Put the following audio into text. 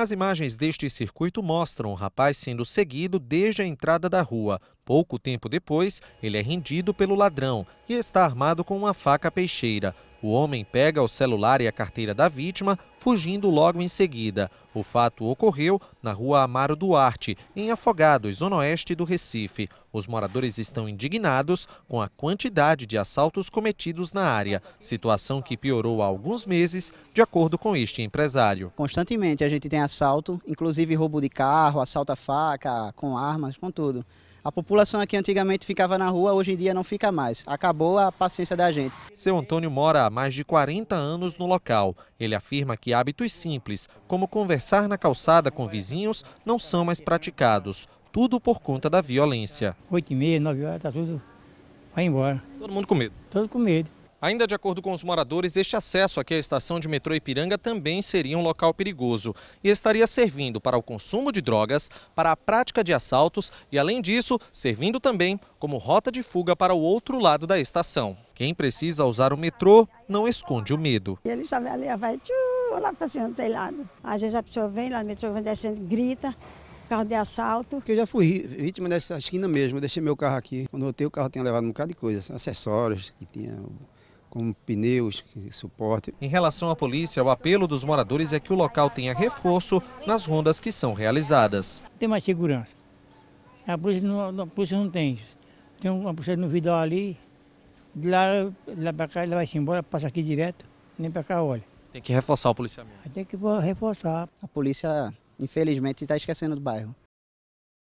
As imagens deste circuito mostram o rapaz sendo seguido desde a entrada da rua. Pouco tempo depois, ele é rendido pelo ladrão, que está armado com uma faca peixeira. O homem pega o celular e a carteira da vítima, fugindo logo em seguida. O fato ocorreu na rua Amaro Duarte, em Afogados, zona oeste do Recife. Os moradores estão indignados com a quantidade de assaltos cometidos na área, situação que piorou há alguns meses, de acordo com este empresário. Constantemente a gente tem assalto, inclusive roubo de carro, assalto a faca, com armas, com tudo. A população aqui antigamente ficava na rua, hoje em dia não fica mais. Acabou a paciência da gente. Seu Antônio mora há mais de 40 anos no local. Ele afirma que hábitos simples, como conversar na calçada com vizinhos, não são mais praticados. Tudo por conta da violência. 8 e meia, 9 horas, tá tudo. Vai embora. Todo mundo com medo? Todo com medo. Ainda de acordo com os moradores, este acesso aqui à estação de metrô Ipiranga também seria um local perigoso e estaria servindo para o consumo de drogas, para a prática de assaltos e, além disso, servindo também como rota de fuga para o outro lado da estação. Quem precisa usar o metrô não esconde o medo. Ele já vai ali, vai tchum, lá para cima, não tem Às vezes a pessoa vem lá no metrô, vem descendo, grita, carro de assalto. Eu já fui vítima dessa esquina mesmo, eu deixei meu carro aqui. Quando voltei, o carro tinha levado um bocado de coisa, acessórios que tinha como pneus, suporte. Em relação à polícia, o apelo dos moradores é que o local tenha reforço nas rondas que são realizadas. Tem mais segurança. A polícia não, a polícia não tem. Tem uma polícia no vidal ali, de lá, lá para cá ele vai embora, passa aqui direto, nem para cá olha. Tem que reforçar o policiamento. Tem que reforçar. A polícia Infelizmente, está esquecendo do bairro.